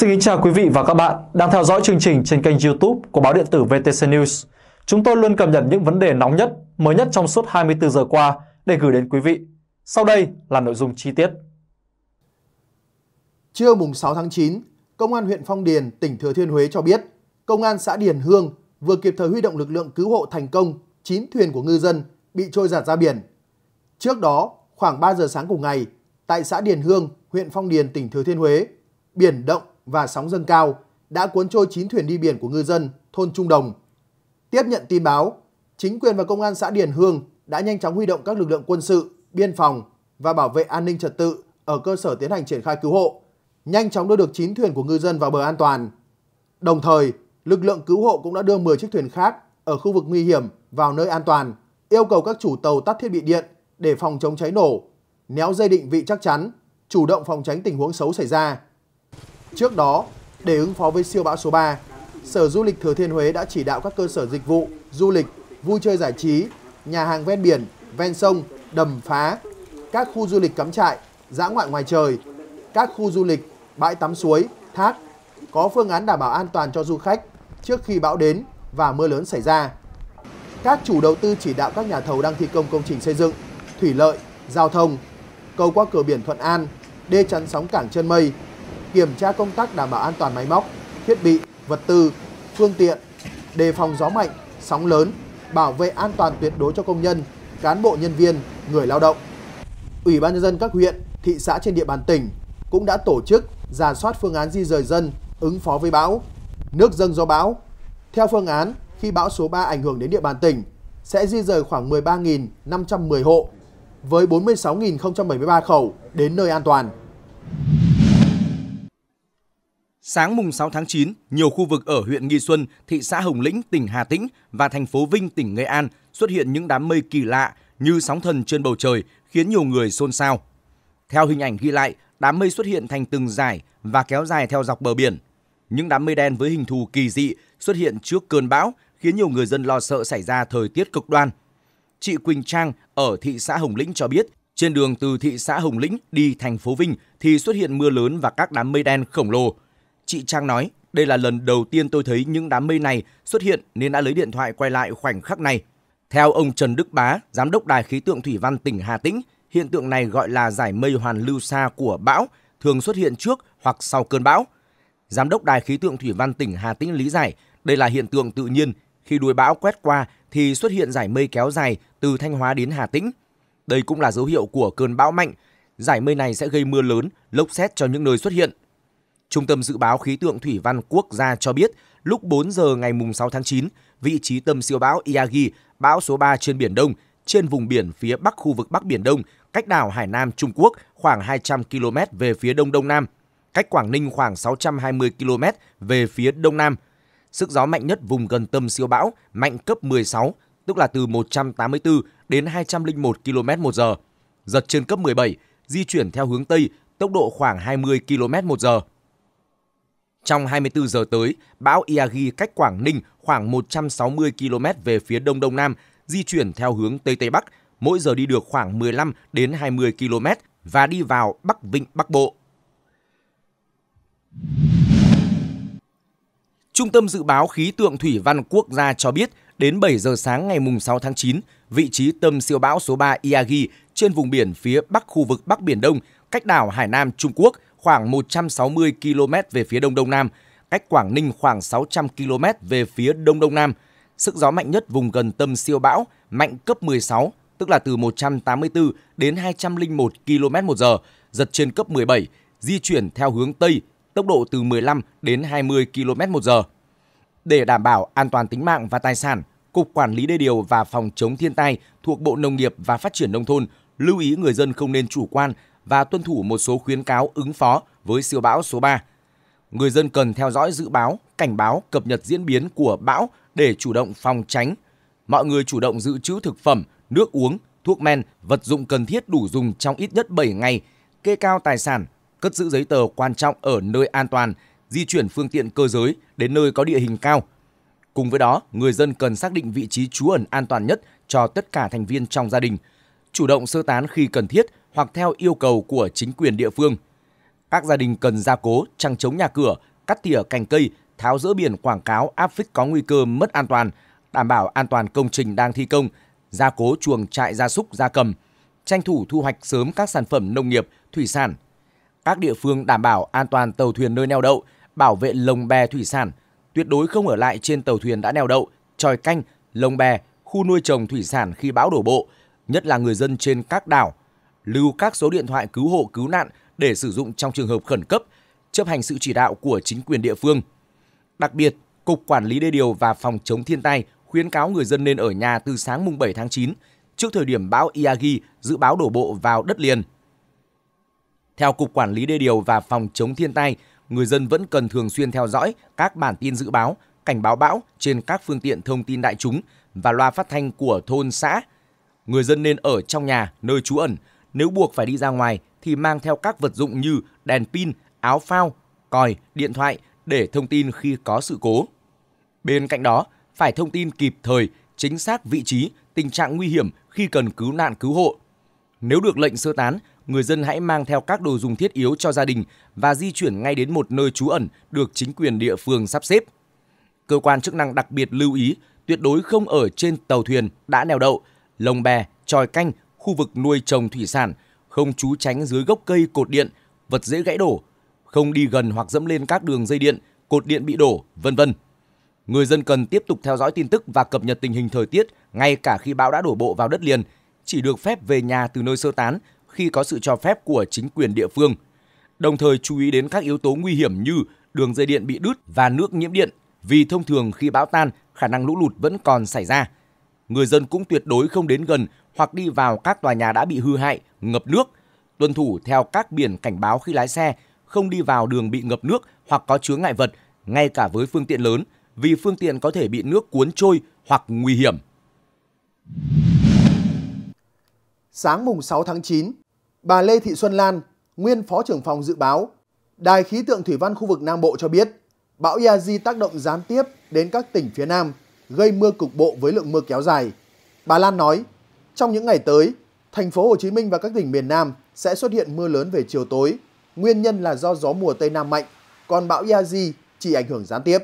Xin kính chào quý vị và các bạn đang theo dõi chương trình trên kênh YouTube của báo điện tử VTC News. Chúng tôi luôn cập nhật những vấn đề nóng nhất, mới nhất trong suốt 24 giờ qua để gửi đến quý vị. Sau đây là nội dung chi tiết. Trưa mùng 6 tháng 9, Công an huyện Phong Điền, tỉnh Thừa Thiên Huế cho biết, Công an xã Điền Hương vừa kịp thời huy động lực lượng cứu hộ thành công 9 thuyền của ngư dân bị trôi giạt ra biển. Trước đó, khoảng 3 giờ sáng cùng ngày, tại xã Điền Hương, huyện Phong Điền, tỉnh Thừa Thiên Huế, biển động và sóng dâng cao đã cuốn trôi 9 thuyền đi biển của ngư dân thôn Trung Đồng. Tiếp nhận tin báo, chính quyền và công an xã Điền Hương đã nhanh chóng huy động các lực lượng quân sự, biên phòng và bảo vệ an ninh trật tự ở cơ sở tiến hành triển khai cứu hộ, nhanh chóng đưa được 9 thuyền của ngư dân vào bờ an toàn. Đồng thời, lực lượng cứu hộ cũng đã đưa 10 chiếc thuyền khác ở khu vực nguy hiểm vào nơi an toàn, yêu cầu các chủ tàu tắt thiết bị điện để phòng chống cháy nổ, néo dây định vị chắc chắn, chủ động phòng tránh tình huống xấu xảy ra. Trước đó, để ứng phó với siêu bão số 3, Sở Du lịch Thừa Thiên Huế đã chỉ đạo các cơ sở dịch vụ, du lịch, vui chơi giải trí, nhà hàng ven biển, ven sông, đầm phá, các khu du lịch cắm trại, dã ngoại ngoài trời, các khu du lịch, bãi tắm suối, thác có phương án đảm bảo an toàn cho du khách trước khi bão đến và mưa lớn xảy ra. Các chủ đầu tư chỉ đạo các nhà thầu đang thi công công trình xây dựng, thủy lợi, giao thông, cầu qua cửa biển Thuận An, đê chắn sóng cảng chân mây, kiểm tra công tác đảm bảo an toàn máy móc, thiết bị, vật tư, phương tiện, đề phòng gió mạnh, sóng lớn, bảo vệ an toàn tuyệt đối cho công nhân, cán bộ nhân viên, người lao động. Ủy ban nhân dân các huyện, thị xã trên địa bàn tỉnh cũng đã tổ chức giả soát phương án di rời dân ứng phó với bão, nước dâng do bão. Theo phương án, khi bão số 3 ảnh hưởng đến địa bàn tỉnh, sẽ di rời khoảng 13.510 hộ với 46.073 khẩu đến nơi an toàn. Sáng mùng 6 tháng 9, nhiều khu vực ở huyện Nghi Xuân, thị xã Hồng Lĩnh, tỉnh Hà Tĩnh và thành phố Vinh, tỉnh Nghệ An xuất hiện những đám mây kỳ lạ như sóng thần trên bầu trời, khiến nhiều người xôn xao. Theo hình ảnh ghi lại, đám mây xuất hiện thành từng dải và kéo dài theo dọc bờ biển. Những đám mây đen với hình thù kỳ dị xuất hiện trước cơn bão, khiến nhiều người dân lo sợ xảy ra thời tiết cực đoan. Chị Quỳnh Trang ở thị xã Hồng Lĩnh cho biết, trên đường từ thị xã Hồng Lĩnh đi thành phố Vinh thì xuất hiện mưa lớn và các đám mây đen khổng lồ – Chị Trang nói, đây là lần đầu tiên tôi thấy những đám mây này xuất hiện nên đã lấy điện thoại quay lại khoảnh khắc này. Theo ông Trần Đức Bá, Giám đốc Đài Khí tượng Thủy văn tỉnh Hà Tĩnh, hiện tượng này gọi là giải mây hoàn lưu xa của bão, thường xuất hiện trước hoặc sau cơn bão. Giám đốc Đài Khí tượng Thủy văn tỉnh Hà Tĩnh lý giải, đây là hiện tượng tự nhiên, khi đuôi bão quét qua thì xuất hiện giải mây kéo dài từ Thanh Hóa đến Hà Tĩnh. Đây cũng là dấu hiệu của cơn bão mạnh, giải mây này sẽ gây mưa lớn, lốc xét cho những nơi xuất hiện. Trung tâm Dự báo Khí tượng Thủy văn Quốc gia cho biết, lúc 4 giờ ngày 6 tháng 9, vị trí tâm siêu bão Iagi bão số 3 trên Biển Đông, trên vùng biển phía bắc khu vực Bắc Biển Đông, cách đảo Hải Nam Trung Quốc khoảng 200 km về phía Đông Đông Nam, cách Quảng Ninh khoảng 620 km về phía Đông Nam. Sức gió mạnh nhất vùng gần tâm siêu bão mạnh cấp 16, tức là từ 184 đến 201 km một giờ. Giật trên cấp 17, di chuyển theo hướng Tây, tốc độ khoảng 20 km một giờ. Trong 24 giờ tới, bão Iagi cách Quảng Ninh khoảng 160 km về phía đông đông nam, di chuyển theo hướng tây tây bắc, mỗi giờ đi được khoảng 15 đến 20 km và đi vào Bắc Vịnh Bắc Bộ. Trung tâm Dự báo Khí tượng Thủy văn Quốc gia cho biết, đến 7 giờ sáng ngày 6 tháng 9, vị trí tâm siêu bão số 3 Iagi trên vùng biển phía bắc khu vực Bắc Biển Đông, cách đảo Hải Nam Trung Quốc – khoảng 160 km về phía đông đông nam, cách Quảng Ninh khoảng 600 km về phía đông đông nam. Sức gió mạnh nhất vùng gần tâm siêu bão mạnh cấp 16, tức là từ 184 đến 201 km một giờ, giật trên cấp 17, di chuyển theo hướng Tây, tốc độ từ 15 đến 20 km một giờ. Để đảm bảo an toàn tính mạng và tài sản, Cục Quản lý Đê điều và Phòng chống thiên tai thuộc Bộ Nông nghiệp và Phát triển Nông thôn lưu ý người dân không nên chủ quan và tuân thủ một số khuyến cáo ứng phó với siêu bão số 3. Người dân cần theo dõi dự báo, cảnh báo, cập nhật diễn biến của bão để chủ động phòng tránh. Mọi người chủ động dự trữ thực phẩm, nước uống, thuốc men, vật dụng cần thiết đủ dùng trong ít nhất 7 ngày, kê cao tài sản, cất giữ giấy tờ quan trọng ở nơi an toàn, di chuyển phương tiện cơ giới đến nơi có địa hình cao. Cùng với đó, người dân cần xác định vị trí trú ẩn an toàn nhất cho tất cả thành viên trong gia đình, chủ động sơ tán khi cần thiết hoặc theo yêu cầu của chính quyền địa phương. Các gia đình cần gia cố, trăng chống nhà cửa, cắt tỉa cành cây, tháo rỡ biển quảng cáo áp phích có nguy cơ mất an toàn, đảm bảo an toàn công trình đang thi công, gia cố chuồng trại gia súc gia cầm, tranh thủ thu hoạch sớm các sản phẩm nông nghiệp, thủy sản. Các địa phương đảm bảo an toàn tàu thuyền nơi neo đậu, bảo vệ lồng bè thủy sản, tuyệt đối không ở lại trên tàu thuyền đã neo đậu, tròi canh, lồng bè, khu nuôi trồng thủy sản khi bão đổ bộ, nhất là người dân trên các đảo, lưu các số điện thoại cứu hộ cứu nạn để sử dụng trong trường hợp khẩn cấp, chấp hành sự chỉ đạo của chính quyền địa phương. Đặc biệt, Cục Quản lý Đê điều và Phòng chống thiên tai khuyến cáo người dân nên ở nhà từ sáng mùng 7 tháng 9 trước thời điểm bão Iagi dự báo đổ bộ vào đất liền. Theo Cục Quản lý Đê điều và Phòng chống thiên tai, người dân vẫn cần thường xuyên theo dõi các bản tin dự báo, cảnh báo bão trên các phương tiện thông tin đại chúng và loa phát thanh của thôn xã. Người dân nên ở trong nhà, nơi trú ẩn, nếu buộc phải đi ra ngoài thì mang theo các vật dụng như đèn pin, áo phao, còi, điện thoại để thông tin khi có sự cố. Bên cạnh đó, phải thông tin kịp thời, chính xác vị trí, tình trạng nguy hiểm khi cần cứu nạn cứu hộ. Nếu được lệnh sơ tán, người dân hãy mang theo các đồ dùng thiết yếu cho gia đình và di chuyển ngay đến một nơi trú ẩn được chính quyền địa phương sắp xếp. Cơ quan chức năng đặc biệt lưu ý tuyệt đối không ở trên tàu thuyền đã neo đậu, lồng bè, tròi canh khu vực nuôi trồng thủy sản, không trú tránh dưới gốc cây cột điện, vật dễ gãy đổ, không đi gần hoặc dẫm lên các đường dây điện, cột điện bị đổ, vân vân. Người dân cần tiếp tục theo dõi tin tức và cập nhật tình hình thời tiết ngay cả khi bão đã đổ bộ vào đất liền, chỉ được phép về nhà từ nơi sơ tán khi có sự cho phép của chính quyền địa phương. Đồng thời chú ý đến các yếu tố nguy hiểm như đường dây điện bị đứt và nước nhiễm điện, vì thông thường khi bão tan, khả năng lũ lụt vẫn còn xảy ra người dân cũng tuyệt đối không đến gần hoặc đi vào các tòa nhà đã bị hư hại, ngập nước, tuân thủ theo các biển cảnh báo khi lái xe, không đi vào đường bị ngập nước hoặc có chứa ngại vật, ngay cả với phương tiện lớn, vì phương tiện có thể bị nước cuốn trôi hoặc nguy hiểm. Sáng mùng 6 tháng 9, bà Lê Thị Xuân Lan, nguyên Phó trưởng phòng dự báo, Đài khí tượng thủy văn khu vực Nam Bộ cho biết, bão Yazi tác động gián tiếp đến các tỉnh phía Nam – gây mưa cục bộ với lượng mưa kéo dài. Bà Lan nói, trong những ngày tới, thành phố Hồ Chí Minh và các tỉnh miền Nam sẽ xuất hiện mưa lớn về chiều tối. Nguyên nhân là do gió mùa Tây Nam mạnh, còn bão Yazi chỉ ảnh hưởng gián tiếp.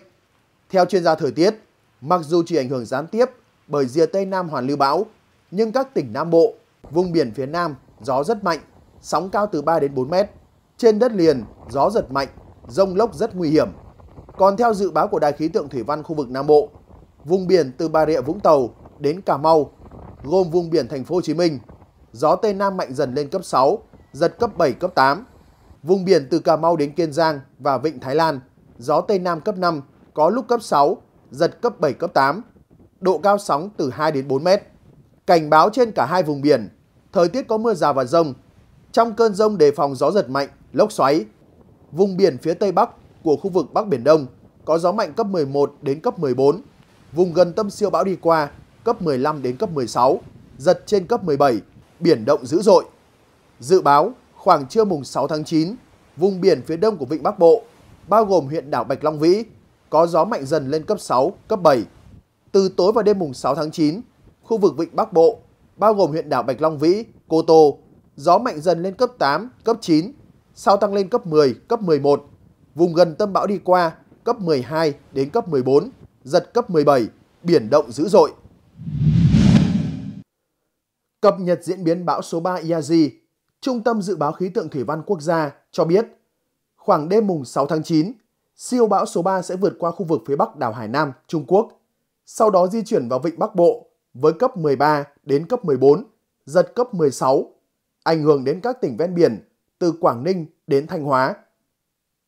Theo chuyên gia thời tiết, mặc dù chỉ ảnh hưởng gián tiếp bởi rìa Tây Nam hoàn lưu bão, nhưng các tỉnh Nam Bộ, vùng biển phía Nam gió rất mạnh, sóng cao từ 3 đến 4 mét. Trên đất liền, gió giật mạnh, rông lốc rất nguy hiểm. Còn theo dự báo của Đài khí tượng Thủy văn khu vực Nam Bộ, Vùng biển từ Bà Rịa Vũng Tàu đến Cà Mau, gồm vùng biển thành phố Hồ Chí Minh, gió tây nam mạnh dần lên cấp 6, giật cấp 7 cấp 8. Vùng biển từ Cà Mau đến Kiên Giang và vịnh Thái Lan, gió tây nam cấp 5, có lúc cấp 6, giật cấp 7 cấp 8. Độ cao sóng từ 2 đến 4 mét. Cảnh báo trên cả hai vùng biển, thời tiết có mưa rào và rông. Trong cơn rông đề phòng gió giật mạnh, lốc xoáy. Vùng biển phía tây bắc của khu vực Bắc Biển Đông có gió mạnh cấp 11 đến cấp 14, Vùng gần tâm siêu bão đi qua, cấp 15 đến cấp 16, giật trên cấp 17, biển động dữ dội. Dự báo khoảng trưa mùng 6 tháng 9, vùng biển phía đông của Vịnh Bắc Bộ, bao gồm huyện đảo Bạch Long Vĩ, có gió mạnh dần lên cấp 6, cấp 7. Từ tối và đêm mùng 6 tháng 9, khu vực Vịnh Bắc Bộ, bao gồm huyện đảo Bạch Long Vĩ, Cô Tô, gió mạnh dần lên cấp 8, cấp 9, sau tăng lên cấp 10, cấp 11. Vùng gần tâm bão đi qua, cấp 12 đến cấp 14 giật cấp 17, biển động dữ dội. Cập nhật diễn biến bão số 3 Iazi, Trung tâm Dự báo Khí tượng Thủy văn Quốc gia cho biết, khoảng đêm mùng 6 tháng 9, siêu bão số 3 sẽ vượt qua khu vực phía bắc đảo Hải Nam, Trung Quốc, sau đó di chuyển vào vịnh Bắc Bộ với cấp 13 đến cấp 14, giật cấp 16, ảnh hưởng đến các tỉnh ven biển từ Quảng Ninh đến Thanh Hóa.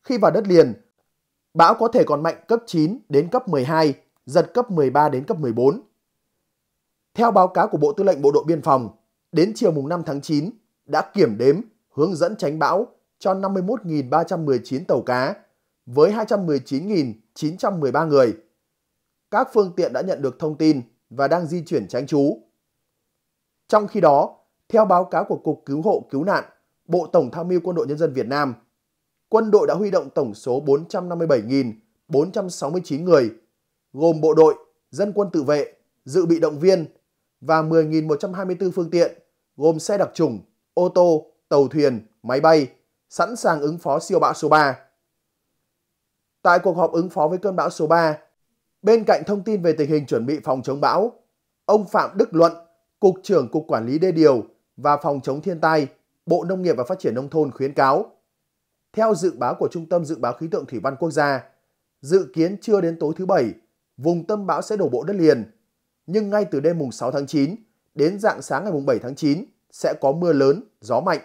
Khi vào đất liền, Bão có thể còn mạnh cấp 9 đến cấp 12, giật cấp 13 đến cấp 14. Theo báo cáo của Bộ Tư lệnh Bộ đội Biên phòng, đến chiều mùng 5 tháng 9 đã kiểm đếm, hướng dẫn tránh bão cho 51.319 tàu cá với 219.913 người. Các phương tiện đã nhận được thông tin và đang di chuyển tránh trú. Trong khi đó, theo báo cáo của Cục Cứu hộ Cứu nạn, Bộ Tổng tham mưu Quân đội Nhân dân Việt Nam – quân đội đã huy động tổng số 457.469 người, gồm bộ đội, dân quân tự vệ, dự bị động viên và 10.124 phương tiện, gồm xe đặc trùng, ô tô, tàu thuyền, máy bay, sẵn sàng ứng phó siêu bão số 3. Tại cuộc họp ứng phó với cơn bão số 3, bên cạnh thông tin về tình hình chuẩn bị phòng chống bão, ông Phạm Đức Luận, Cục trưởng Cục Quản lý Đê Điều và Phòng chống thiên tai, Bộ Nông nghiệp và Phát triển Nông thôn khuyến cáo theo dự báo của Trung tâm Dự báo Khí tượng Thủy văn Quốc gia, dự kiến chưa đến tối thứ Bảy, vùng tâm bão sẽ đổ bộ đất liền. Nhưng ngay từ đêm mùng 6 tháng 9 đến dạng sáng ngày mùng 7 tháng 9 sẽ có mưa lớn, gió mạnh.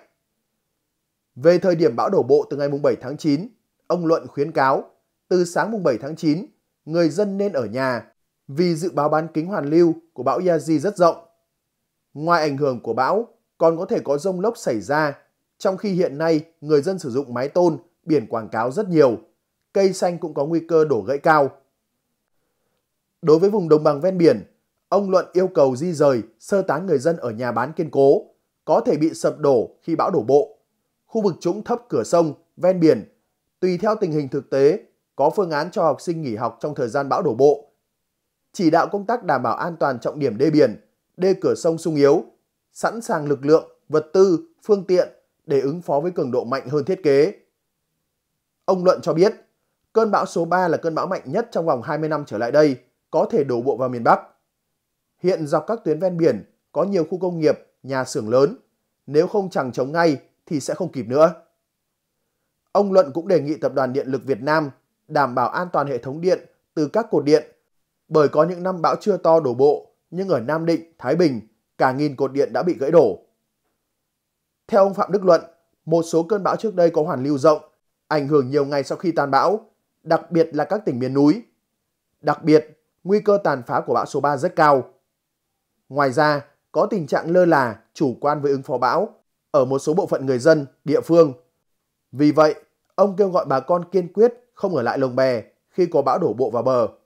Về thời điểm bão đổ bộ từ ngày mùng 7 tháng 9, ông Luận khuyến cáo từ sáng mùng 7 tháng 9, người dân nên ở nhà vì dự báo bán kính hoàn lưu của bão Yazi rất rộng. Ngoài ảnh hưởng của bão, còn có thể có rông lốc xảy ra trong khi hiện nay, người dân sử dụng mái tôn, biển quảng cáo rất nhiều. Cây xanh cũng có nguy cơ đổ gãy cao. Đối với vùng đồng bằng ven biển, ông Luận yêu cầu di rời, sơ tán người dân ở nhà bán kiên cố, có thể bị sập đổ khi bão đổ bộ. Khu vực trũng thấp cửa sông, ven biển, tùy theo tình hình thực tế, có phương án cho học sinh nghỉ học trong thời gian bão đổ bộ. Chỉ đạo công tác đảm bảo an toàn trọng điểm đê biển, đê cửa sông sung yếu, sẵn sàng lực lượng, vật tư, phương tiện để ứng phó với cường độ mạnh hơn thiết kế. Ông Luận cho biết, cơn bão số 3 là cơn bão mạnh nhất trong vòng 20 năm trở lại đây, có thể đổ bộ vào miền Bắc. Hiện dọc các tuyến ven biển có nhiều khu công nghiệp, nhà xưởng lớn, nếu không chẳng chống ngay thì sẽ không kịp nữa. Ông Luận cũng đề nghị Tập đoàn Điện lực Việt Nam đảm bảo an toàn hệ thống điện từ các cột điện, bởi có những năm bão chưa to đổ bộ, nhưng ở Nam Định, Thái Bình, cả nghìn cột điện đã bị gãy đổ. Theo ông Phạm Đức Luận, một số cơn bão trước đây có hoàn lưu rộng, ảnh hưởng nhiều ngày sau khi tan bão, đặc biệt là các tỉnh miền núi. Đặc biệt, nguy cơ tàn phá của bão số 3 rất cao. Ngoài ra, có tình trạng lơ là, chủ quan với ứng phó bão ở một số bộ phận người dân, địa phương. Vì vậy, ông kêu gọi bà con kiên quyết không ở lại lồng bè khi có bão đổ bộ vào bờ.